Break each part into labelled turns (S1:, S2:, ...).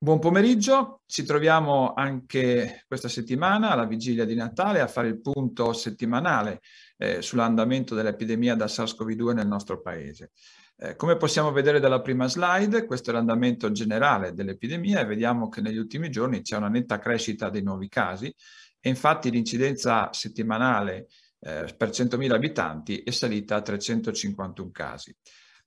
S1: Buon pomeriggio, ci troviamo anche questa settimana alla vigilia di Natale a fare il punto settimanale eh, sull'andamento dell'epidemia da SARS-CoV-2 nel nostro paese. Eh, come possiamo vedere dalla prima slide, questo è l'andamento generale dell'epidemia e vediamo che negli ultimi giorni c'è una netta crescita dei nuovi casi e infatti l'incidenza settimanale eh, per 100.000 abitanti è salita a 351 casi.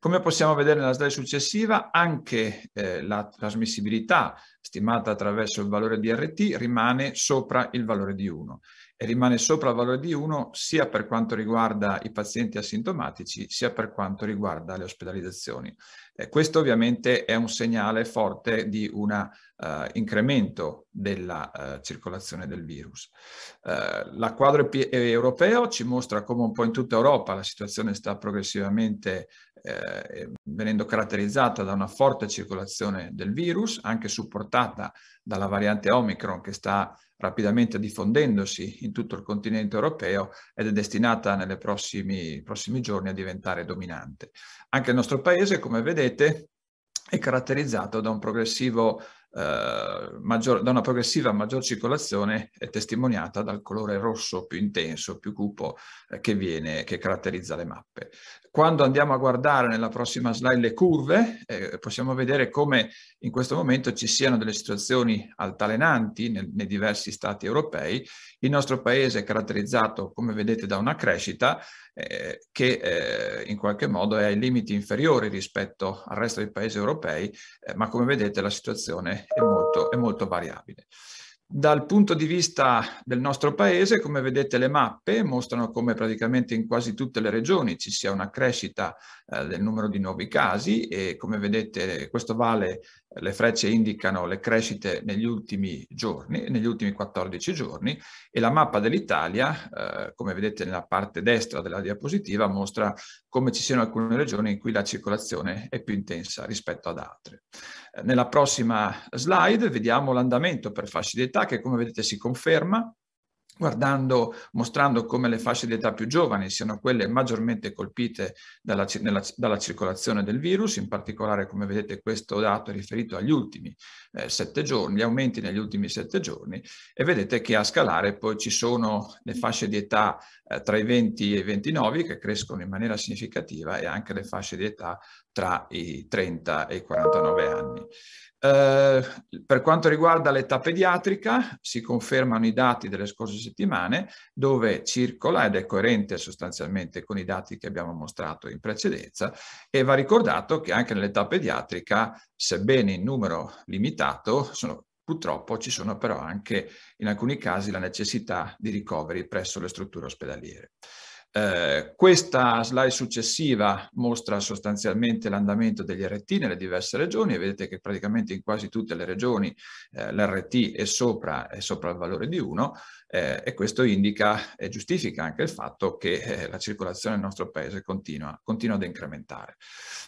S1: Come possiamo vedere nella slide successiva, anche eh, la trasmissibilità stimata attraverso il valore di RT rimane sopra il valore di 1 e rimane sopra il valore di 1 sia per quanto riguarda i pazienti asintomatici sia per quanto riguarda le ospedalizzazioni. Eh, questo ovviamente è un segnale forte di un uh, eh, incremento della uh, circolazione del virus. Uh, la quadro europeo ci mostra come un po' in tutta Europa la situazione sta progressivamente eh, venendo caratterizzata da una forte circolazione del virus, anche supportata dalla variante Omicron che sta rapidamente diffondendosi in tutto il continente europeo ed è destinata nei prossimi, prossimi giorni a diventare dominante. Anche il nostro paese, come vedete, rete è caratterizzato da, un eh, maggior, da una progressiva maggior circolazione eh, testimoniata dal colore rosso più intenso, più cupo eh, che, viene, che caratterizza le mappe. Quando andiamo a guardare nella prossima slide le curve, eh, possiamo vedere come in questo momento ci siano delle situazioni altalenanti nei, nei diversi stati europei. Il nostro paese è caratterizzato, come vedete, da una crescita eh, che eh, in qualche modo è ai limiti inferiori rispetto al resto dei paesi europei, eh, ma come vedete la situazione è molto, è molto variabile. Dal punto di vista del nostro paese, come vedete le mappe mostrano come praticamente in quasi tutte le regioni ci sia una crescita eh, del numero di nuovi casi e come vedete questo vale, le frecce indicano le crescite negli ultimi giorni, negli ultimi 14 giorni e la mappa dell'Italia, eh, come vedete nella parte destra della diapositiva, mostra come ci siano alcune regioni in cui la circolazione è più intensa rispetto ad altre. nella prossima slide vediamo l'andamento per fasci d'età realtà che come vedete si conferma guardando, mostrando come le fasce di età più giovani siano quelle maggiormente colpite dalla, nella, dalla, circolazione del virus, in particolare come vedete questo dato è riferito agli ultimi eh, sette giorni, gli aumenti negli ultimi sette giorni e vedete che a scalare poi ci sono le fasce di età eh, tra i 20 e i 29 che crescono in maniera significativa e anche le fasce di età tra i 30 e i 49 anni anni. Eh, per quanto riguarda l'età pediatrica, si confermano i dati delle scorse settimane dove circola ed è coerente sostanzialmente con i dati che abbiamo mostrato in precedenza e va ricordato che anche nell'età pediatrica, sebbene in numero limitato, sono Purtroppo ci sono però anche in alcuni casi la necessità di ricoveri presso le strutture ospedaliere. Eh, questa slide successiva mostra sostanzialmente l'andamento degli RT nelle diverse regioni e vedete che praticamente in quasi tutte le regioni eh, l'RT è sopra, è sopra il valore di 1 eh, e questo indica e giustifica anche il fatto che eh, la circolazione nel nostro paese continua, continua ad incrementare.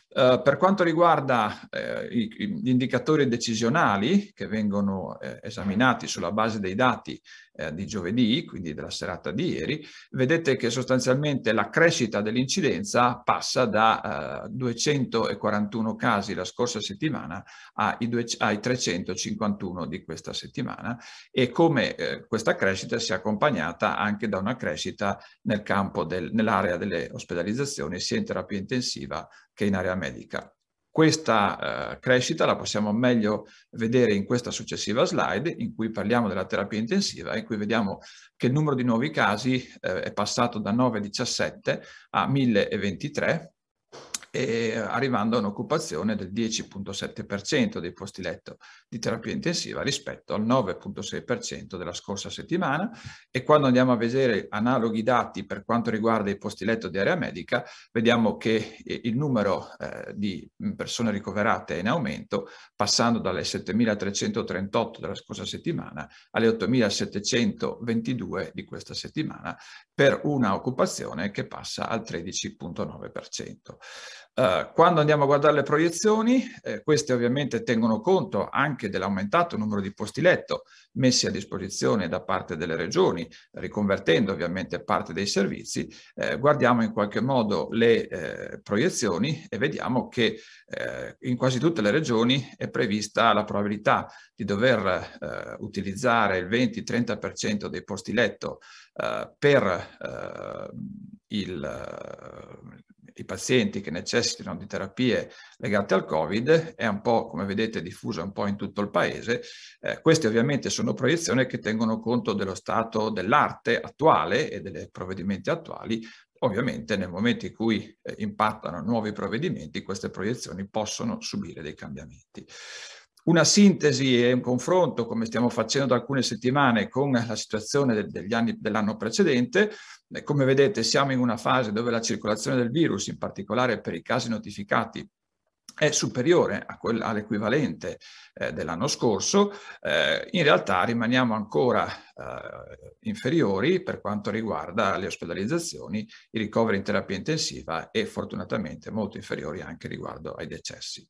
S1: Eh, per quanto riguarda eh, i, gli indicatori decisionali che vengono esaminati sulla base dei dati eh, di giovedì, quindi della serata di ieri, vedete che sostanzialmente la crescita dell'incidenza passa da eh, 241 casi la scorsa settimana ai, due, ai, 351 di questa settimana e come eh, questa crescita si è accompagnata anche da una crescita nel campo del, nell'area delle ospedalizzazioni sia in terapia intensiva che in area medica. Questa eh, crescita la possiamo meglio vedere in questa successiva slide in cui parliamo della terapia intensiva, in cui vediamo che il numero di nuovi casi eh, è passato da 9,17 a 1023 e arrivando a un'occupazione del 10.7% dei posti letto di terapia intensiva rispetto al 9.6% della scorsa settimana e quando andiamo a vedere analoghi dati per quanto riguarda i posti letto di area medica vediamo che eh, il numero eh, di persone ricoverate è in aumento passando dalle 7.338 della scorsa settimana alle 8.722 di questa settimana per una occupazione che passa al 13.9%. Eh, quando andiamo a guardare le proiezioni, eh, queste ovviamente tengono conto anche dell'aumentato numero di posti letto messi a disposizione da parte delle regioni, riconvertendo ovviamente parte dei servizi, eh, guardiamo in qualche modo le eh, proiezioni e vediamo che eh, in quasi tutte le regioni è prevista la probabilità di dover eh, utilizzare il 20-30% dei posti letto eh, per il, i pazienti che necessitano di terapie legate al Covid è un po', come vedete, diffusa un po' in tutto il paese. Eh, queste ovviamente sono proiezioni che tengono conto dello stato dell'arte attuale e dei provvedimenti attuali. Ovviamente nel momento in cui eh, impattano nuovi provvedimenti, queste proiezioni possono subire dei cambiamenti una sintesi e un confronto, come stiamo facendo da alcune settimane, con la situazione dell'anno precedente. Come vedete siamo in una fase dove la circolazione del virus, in particolare per i casi notificati, è superiore all'equivalente eh, dell'anno scorso, eh, in realtà rimaniamo ancora eh, inferiori per quanto riguarda le ospedalizzazioni, i ricoveri in terapia intensiva e fortunatamente molto inferiori anche riguardo ai decessi.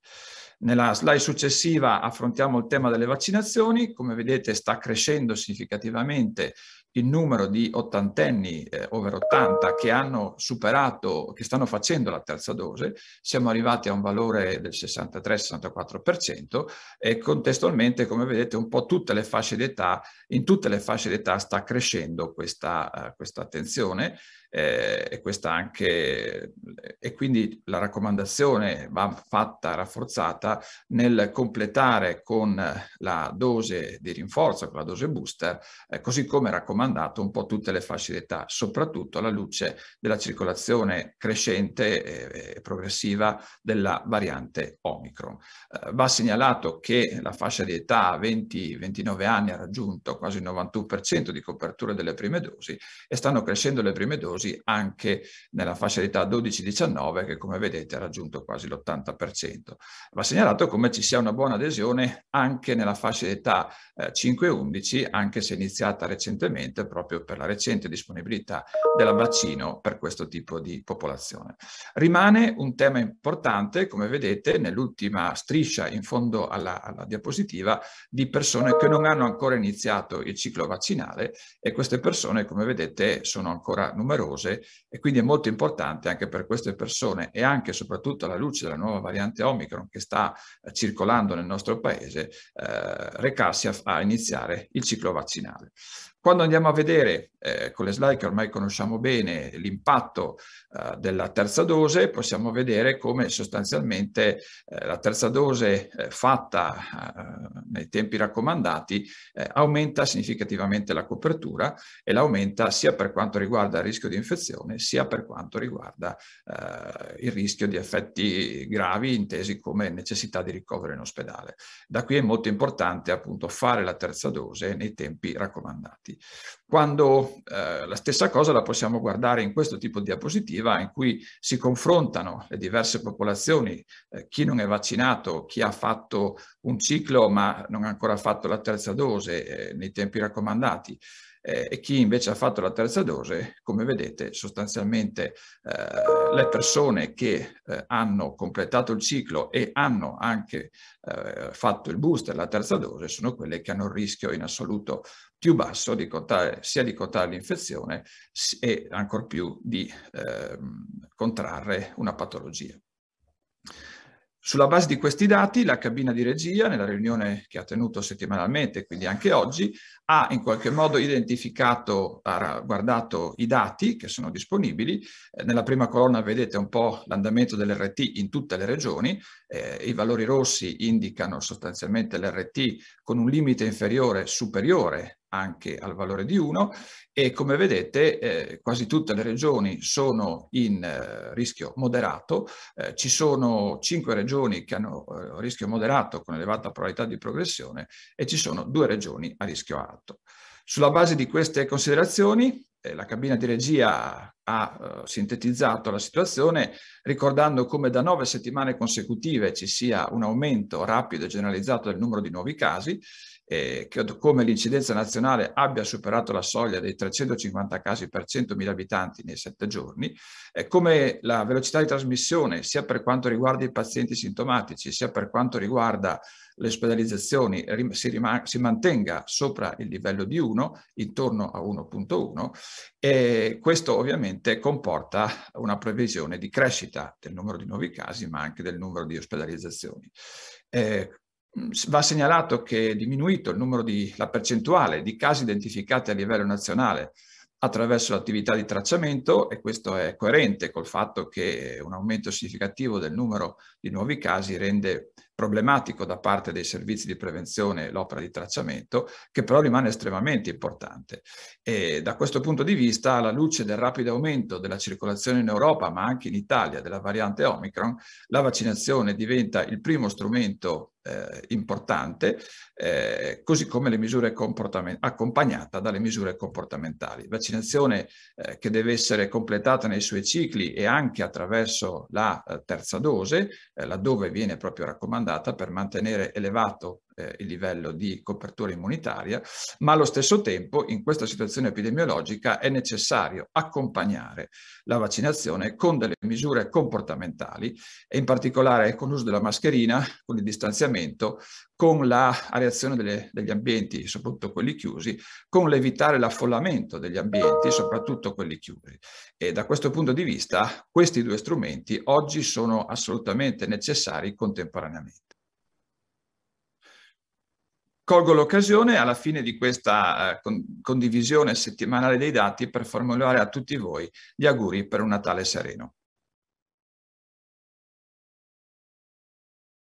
S1: Nella slide successiva affrontiamo il tema delle vaccinazioni, come vedete sta crescendo significativamente il numero di ottantenni eh, over 80 che hanno superato, che stanno facendo la terza dose, siamo arrivati a un valore del 63-64% e contestualmente, come vedete, un po' tutte le fasce d'età, in tutte le fasce d'età sta crescendo questa, uh, questa attenzione eh, e questa anche, e quindi la raccomandazione va fatta, rafforzata nel completare con la dose di rinforzo, con la dose booster, eh, così come raccomandato un po' tutte le fasce d'età, soprattutto alla luce della circolazione crescente e progressiva della variante Omicron. Eh, va segnalato che la fascia di età 20-29 anni ha raggiunto quasi il 91% di copertura delle prime dosi e stanno crescendo le prime dosi così anche nella fascia d'età 12-19 che come vedete ha raggiunto quasi l'80%. Va segnalato come ci sia una buona adesione anche nella fascia d'età eh, 5-11 anche se iniziata recentemente proprio per la recente disponibilità del vaccino per questo tipo di popolazione. Rimane un tema importante come vedete nell'ultima striscia in fondo alla, alla diapositiva di persone che non hanno ancora iniziato il ciclo vaccinale e queste persone come vedete sono ancora numerose pericolose e quindi è molto importante anche per queste persone e anche e soprattutto alla luce della nuova variante Omicron che sta eh, circolando nel nostro paese, eh, recarsi a, a iniziare il ciclo vaccinale. Quando andiamo a vedere eh, con le slide che ormai conosciamo bene l'impatto eh, della terza dose, possiamo vedere come sostanzialmente eh, la terza dose eh, fatta eh, nei tempi raccomandati eh, aumenta significativamente la copertura e l'aumenta sia per quanto riguarda il rischio di infezione sia per quanto riguarda il rischio di effetti gravi intesi come necessità di ricovero in ospedale. Da qui è molto importante appunto fare la terza dose nei tempi raccomandati dati. Quando eh, la stessa cosa la possiamo guardare in questo tipo di diapositiva in cui si confrontano le diverse popolazioni, eh, chi non è vaccinato, chi ha fatto un ciclo ma non ha ancora fatto la terza dose eh, nei tempi raccomandati, eh, e chi invece ha fatto la terza dose, come vedete, sostanzialmente eh, le persone che eh, hanno completato il ciclo e hanno anche eh, fatto il booster, la terza dose, sono quelle che hanno il rischio in assoluto più basso di contare, sia di contare l'infezione e ancor più di ehm, contrarre una patologia. Sulla base di questi dati, la cabina di regia, nella riunione che ha tenuto settimanalmente, quindi anche oggi, ha in qualche modo identificato, ha guardato i dati che sono disponibili. Eh, nella prima colonna vedete un po' l'andamento dell'RT in tutte le regioni. Eh, I valori rossi indicano sostanzialmente l'RT con un limite inferiore superiore anche al valore di 1 e come vedete eh, quasi tutte le regioni sono in eh, rischio moderato, eh, ci sono 5 regioni che hanno eh, rischio moderato con elevata probabilità di progressione e ci sono 2 regioni a rischio alto. Sulla base di queste considerazioni eh, la cabina di regia ha eh, sintetizzato la situazione ricordando come da nove settimane consecutive ci sia un aumento rapido e generalizzato del numero di nuovi casi, eh, che, come l'incidenza nazionale abbia superato la soglia dei 350 casi per 100.000 abitanti nei sette giorni, eh, come la velocità di trasmissione sia per quanto riguarda i pazienti sintomatici sia per quanto riguarda le ospedalizzazioni si, si, mantenga sopra il livello di 1, intorno a 1.1 e questo ovviamente comporta una previsione di crescita del numero di nuovi casi, ma anche del numero di ospedalizzazioni. Eh, Va segnalato che è diminuito di, la percentuale di casi identificati a livello nazionale attraverso l'attività di tracciamento e questo è coerente col fatto che un aumento significativo del numero di nuovi casi rende problematico da parte dei servizi di prevenzione l'opera di tracciamento, che però rimane estremamente importante. E da questo punto di vista, alla luce del rapido aumento della circolazione in Europa, ma anche in Italia, della variante Omicron, la vaccinazione diventa il primo strumento eh, importante, eh, così come le misure comportamentali, accompagnata dalle misure comportamentali. Vaccinazione eh, che deve essere completata nei suoi cicli e anche attraverso la eh, terza dose, eh, laddove viene proprio raccomandata domandata per mantenere elevato eh, il livello di copertura immunitaria, ma allo stesso tempo in questa situazione epidemiologica è necessario accompagnare la vaccinazione con delle misure comportamentali e in particolare con l'uso della mascherina, con il distanziamento, con la areazione delle, degli ambienti, soprattutto quelli chiusi, con l'evitare l'affollamento degli ambienti, soprattutto quelli chiusi. E da questo punto di vista questi due strumenti oggi sono assolutamente necessari contemporaneamente. Colgo l'occasione alla fine di questa eh, condivisione settimanale dei dati per formulare a tutti voi gli auguri per un Natale sereno.